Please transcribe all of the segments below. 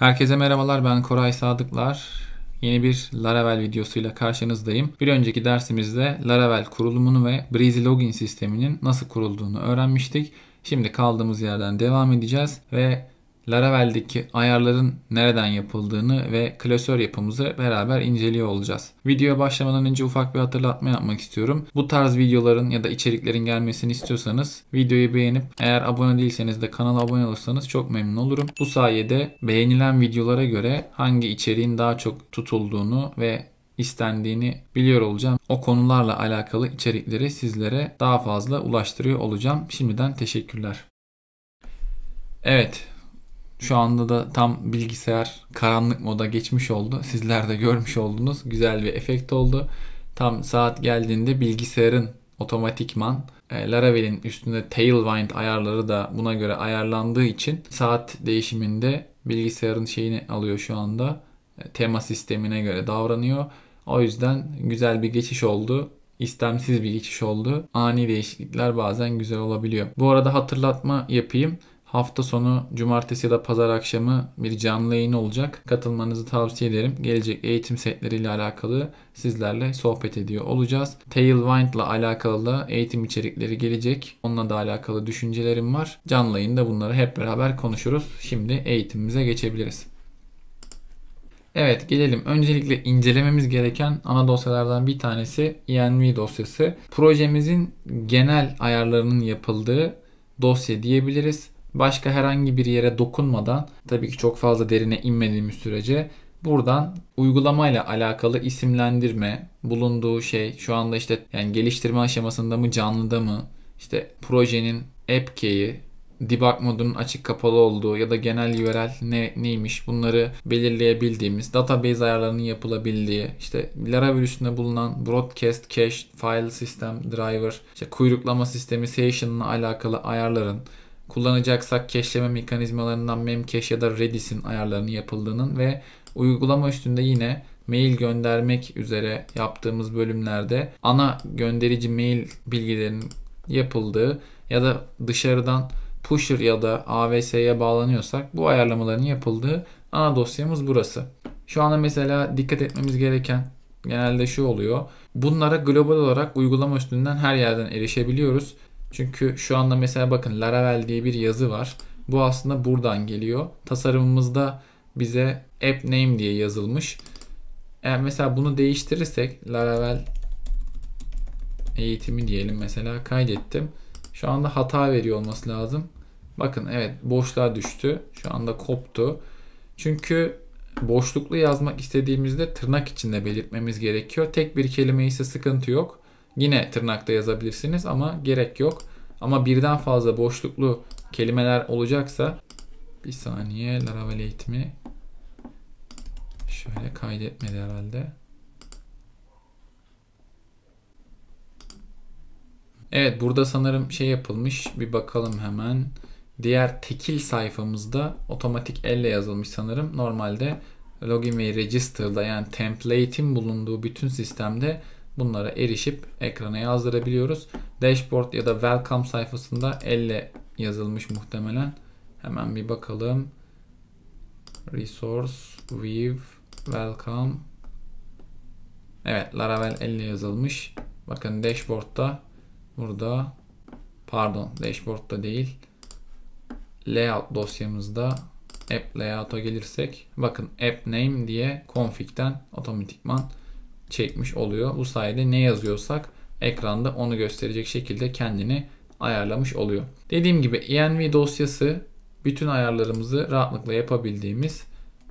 Herkese merhabalar ben Koray Sadıklar. Yeni bir Laravel videosuyla karşınızdayım. Bir önceki dersimizde Laravel kurulumunu ve Breezy Login sisteminin nasıl kurulduğunu öğrenmiştik. Şimdi kaldığımız yerden devam edeceğiz ve Laravel'deki ayarların nereden yapıldığını ve klasör yapımızı beraber inceliyor olacağız. Videoya başlamadan önce ufak bir hatırlatma yapmak istiyorum. Bu tarz videoların ya da içeriklerin gelmesini istiyorsanız videoyu beğenip eğer abone değilseniz de kanala abone olursanız çok memnun olurum. Bu sayede beğenilen videolara göre hangi içeriğin daha çok tutulduğunu ve istendiğini biliyor olacağım. O konularla alakalı içerikleri sizlere daha fazla ulaştırıyor olacağım. Şimdiden teşekkürler. Evet, şu anda da tam bilgisayar karanlık moda geçmiş oldu. Sizler de görmüş oldunuz. Güzel bir efekt oldu. Tam saat geldiğinde bilgisayarın otomatikman e, Laravel'in üstünde Tailwind ayarları da buna göre ayarlandığı için saat değişiminde bilgisayarın şeyini alıyor şu anda. E, tema sistemine göre davranıyor. O yüzden güzel bir geçiş oldu. İstemsiz bir geçiş oldu. Ani değişiklikler bazen güzel olabiliyor. Bu arada hatırlatma yapayım. Hafta sonu cumartesi ya da pazar akşamı bir canlı yayın olacak. Katılmanızı tavsiye ederim. Gelecek eğitim setleriyle alakalı sizlerle sohbet ediyor olacağız. Tailwind ile alakalı da eğitim içerikleri gelecek. Onunla da alakalı düşüncelerim var. Canlı yayında bunları hep beraber konuşuruz. Şimdi eğitimimize geçebiliriz. Evet gelelim. Öncelikle incelememiz gereken ana dosyalardan bir tanesi ENV dosyası. Projemizin genel ayarlarının yapıldığı dosya diyebiliriz başka herhangi bir yere dokunmadan tabii ki çok fazla derine inmediğimiz sürece buradan uygulamayla alakalı isimlendirme, bulunduğu şey şu anda işte yani geliştirme aşamasında mı canlıda mı işte projenin app key'i debug modunun açık kapalı olduğu ya da genel URL ne, neymiş bunları belirleyebildiğimiz, database ayarlarının yapılabildiği, işte Laravel üstünde bulunan broadcast cache, file system driver, işte kuyruklama sistemi session'la alakalı ayarların kullanacaksak keşleme mekanizmalarından Memcache ya da Redis'in ayarlarını yapıldığının ve uygulama üstünde yine mail göndermek üzere yaptığımız bölümlerde ana gönderici mail bilgilerinin yapıldığı ya da dışarıdan pusher ya da AVS'ye bağlanıyorsak bu ayarlamaların yapıldığı ana dosyamız burası. Şu anda mesela dikkat etmemiz gereken genelde şu oluyor. Bunlara global olarak uygulama üstünden her yerden erişebiliyoruz. Çünkü şu anda mesela bakın Laravel diye bir yazı var. Bu aslında buradan geliyor. Tasarımımızda bize app name diye yazılmış. Eğer mesela bunu değiştirirsek Laravel eğitimi diyelim mesela kaydettim. Şu anda hata veriyor olması lazım. Bakın evet boşluğa düştü. Şu anda koptu. Çünkü boşluklu yazmak istediğimizde tırnak içinde belirtmemiz gerekiyor. Tek bir kelime ise sıkıntı yok. Yine tırnakta yazabilirsiniz ama gerek yok. Ama birden fazla boşluklu kelimeler olacaksa bir saniye Laravel eğitimi şöyle kaydetmedi herhalde. Evet burada sanırım şey yapılmış. Bir bakalım hemen. Diğer tekil sayfamızda otomatik elle yazılmış sanırım. Normalde login ve register'da yani template'in bulunduğu bütün sistemde bunlara erişip ekrana yazdırabiliyoruz. Dashboard ya da welcome sayfasında elle yazılmış muhtemelen. Hemen bir bakalım. Resource, view, welcome. Evet Laravel elle yazılmış. Bakın dashboard'da burada pardon dashboard'da değil layout dosyamızda app layout'a gelirsek bakın app name diye config'ten otomatikman çekmiş oluyor. Bu sayede ne yazıyorsak ekranda onu gösterecek şekilde kendini ayarlamış oluyor. Dediğim gibi env dosyası bütün ayarlarımızı rahatlıkla yapabildiğimiz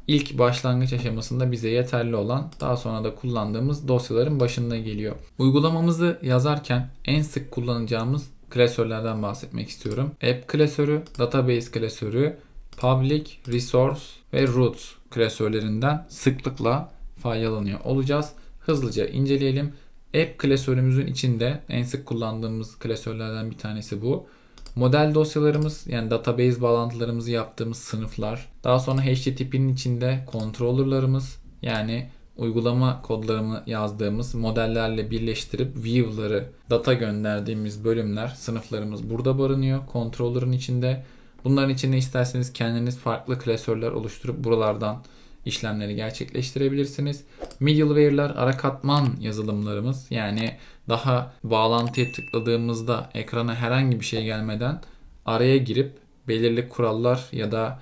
ilk başlangıç aşamasında bize yeterli olan daha sonra da kullandığımız dosyaların başında geliyor. Uygulamamızı yazarken en sık kullanacağımız klasörlerden bahsetmek istiyorum. App klasörü, database klasörü, public, resource ve root klasörlerinden sıklıkla faydalanıyor olacağız hızlıca inceleyelim. App klasörümüzün içinde en sık kullandığımız klasörlerden bir tanesi bu. Model dosyalarımız yani database bağlantılarımızı yaptığımız sınıflar. Daha sonra HTTP'nin içinde controller'larımız yani uygulama kodlarını yazdığımız modellerle birleştirip view'ları data gönderdiğimiz bölümler sınıflarımız burada barınıyor. Controller'ın içinde. Bunların içinde isterseniz kendiniz farklı klasörler oluşturup buralardan işlemleri gerçekleştirebilirsiniz. Middleware'ler ara katman yazılımlarımız. Yani daha bağlantıya tıkladığımızda ekrana herhangi bir şey gelmeden araya girip belirli kurallar ya da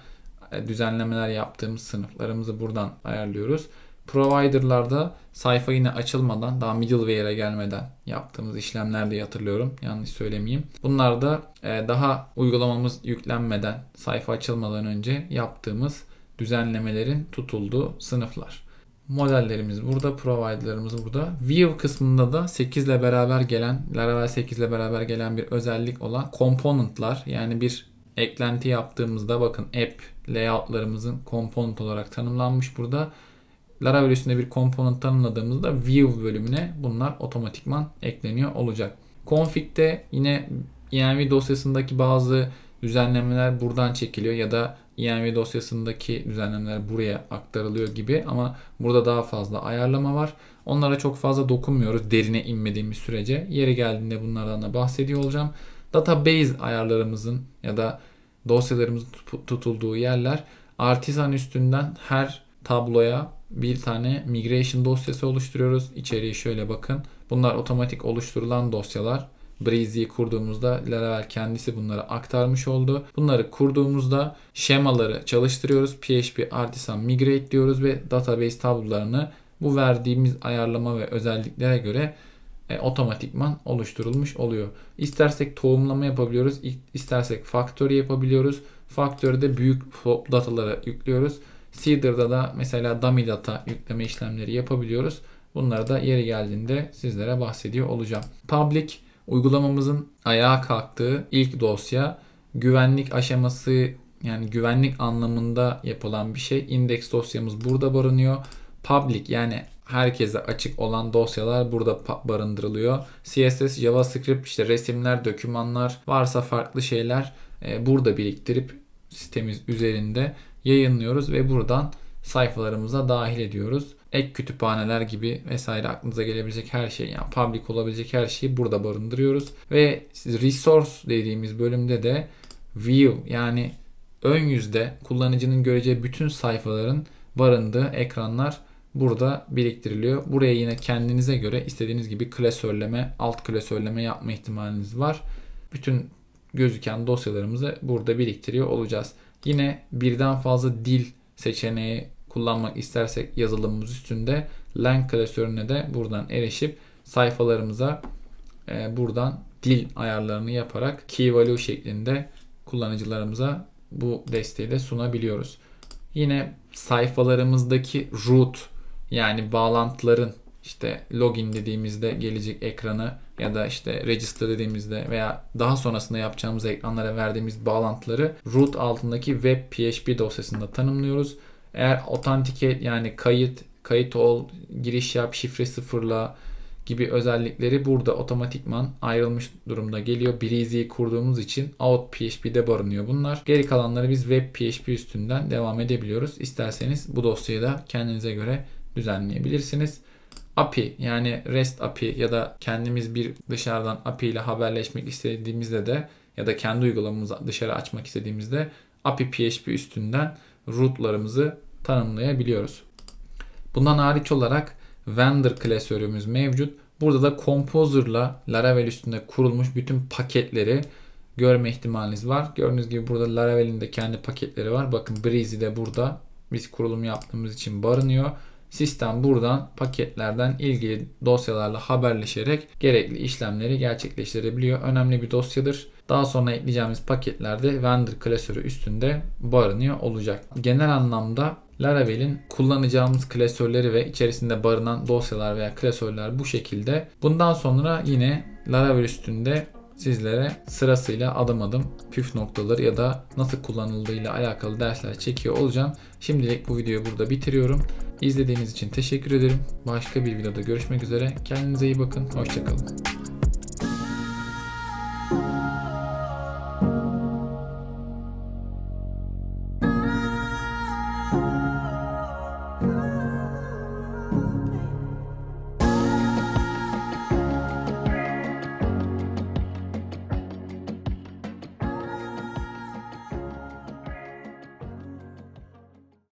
e, düzenlemeler yaptığımız sınıflarımızı buradan ayarlıyoruz. Provider'larda sayfa yine açılmadan daha middleware'e gelmeden yaptığımız işlemlerde hatırlıyorum. Yanlış söylemeyeyim. Bunlar da e, daha uygulamamız yüklenmeden sayfa açılmadan önce yaptığımız düzenlemelerin tutulduğu sınıflar modellerimiz burada, provider'larımız burada. View kısmında da 8 ile beraber gelen, Laravel 8 ile beraber gelen bir özellik olan component'lar. Yani bir eklenti yaptığımızda bakın app layout'larımızın component olarak tanımlanmış burada. Laravel üstünde bir component tanımladığımızda view bölümüne bunlar otomatikman ekleniyor olacak. Config'de yine env dosyasındaki bazı düzenlemeler buradan çekiliyor ya da YMV e dosyasındaki düzenlemeler buraya aktarılıyor gibi ama burada daha fazla ayarlama var. Onlara çok fazla dokunmuyoruz derine inmediğimiz sürece. Yeri geldiğinde bunlardan da bahsediyor olacağım. Database ayarlarımızın ya da dosyalarımızın tutulduğu yerler artisan üstünden her tabloya bir tane migration dosyası oluşturuyoruz. İçeriye şöyle bakın. Bunlar otomatik oluşturulan dosyalar. Breezy'yi kurduğumuzda Laravel kendisi bunları aktarmış oldu. Bunları kurduğumuzda şemaları çalıştırıyoruz. PHP artisan migrate diyoruz ve database tablolarını bu verdiğimiz ayarlama ve özelliklere göre e, otomatikman oluşturulmuş oluyor. İstersek tohumlama yapabiliyoruz. istersek factory yapabiliyoruz. Factory'de büyük datalara yüklüyoruz. Seeder'da da mesela dummy data yükleme işlemleri yapabiliyoruz. Bunları da yeri geldiğinde sizlere bahsediyor olacağım. Public Uygulamamızın ayağa kalktığı ilk dosya güvenlik aşaması yani güvenlik anlamında yapılan bir şey. Index dosyamız burada barınıyor. Public yani herkese açık olan dosyalar burada barındırılıyor. CSS, JavaScript, işte resimler, dokümanlar varsa farklı şeyler e, burada biriktirip sitemiz üzerinde yayınlıyoruz ve buradan sayfalarımıza dahil ediyoruz. Ek kütüphaneler gibi vesaire aklınıza gelebilecek her şey yani public olabilecek her şeyi burada barındırıyoruz. Ve resource dediğimiz bölümde de view yani ön yüzde kullanıcının göreceği bütün sayfaların barındığı ekranlar burada biriktiriliyor. Buraya yine kendinize göre istediğiniz gibi klasörleme, alt klasörleme yapma ihtimaliniz var. Bütün gözüken dosyalarımızı burada biriktiriyor olacağız. Yine birden fazla dil seçeneği kullanmak istersek yazılımımız üstünde len klasörüne de buradan erişip sayfalarımıza e, buradan dil ayarlarını yaparak key value şeklinde kullanıcılarımıza bu desteği de sunabiliyoruz. Yine sayfalarımızdaki root yani bağlantıların işte login dediğimizde gelecek ekranı ya da işte register dediğimizde veya daha sonrasında yapacağımız ekranlara verdiğimiz bağlantıları root altındaki web php dosyasında tanımlıyoruz. Eğer autentiket yani kayıt, kayıt ol, giriş yap, şifre sıfırla gibi özellikleri burada otomatikman ayrılmış durumda geliyor. Breezy'yi kurduğumuz için out PHP'de barınıyor bunlar. Geri kalanları biz web PHP üstünden devam edebiliyoruz. İsterseniz bu dosyayı da kendinize göre düzenleyebilirsiniz. API yani REST API ya da kendimiz bir dışarıdan API ile haberleşmek istediğimizde de ya da kendi uygulamamızı dışarı açmak istediğimizde API PHP üstünden rootlarımızı tanımlayabiliyoruz. Bundan hariç olarak vendor klasörümüz mevcut. Burada da Composer'la Laravel üstünde kurulmuş bütün paketleri görme ihtimaliniz var. Gördüğünüz gibi burada Laravel'in de kendi paketleri var. Bakın Breezy de burada. Biz kurulum yaptığımız için barınıyor. Sistem buradan paketlerden ilgili dosyalarla haberleşerek gerekli işlemleri gerçekleştirebiliyor. Önemli bir dosyadır. Daha sonra ekleyeceğimiz paketlerde vendor klasörü üstünde barınıyor olacak. Genel anlamda Laravel'in kullanacağımız klasörleri ve içerisinde barınan dosyalar veya klasörler bu şekilde. Bundan sonra yine Laravel üstünde sizlere sırasıyla adım adım püf noktaları ya da nasıl kullanıldığı ile alakalı dersler çekiyor olacağım. Şimdilik bu videoyu burada bitiriyorum. İzlediğiniz için teşekkür ederim. Başka bir videoda görüşmek üzere. Kendinize iyi bakın. Hoşçakalın.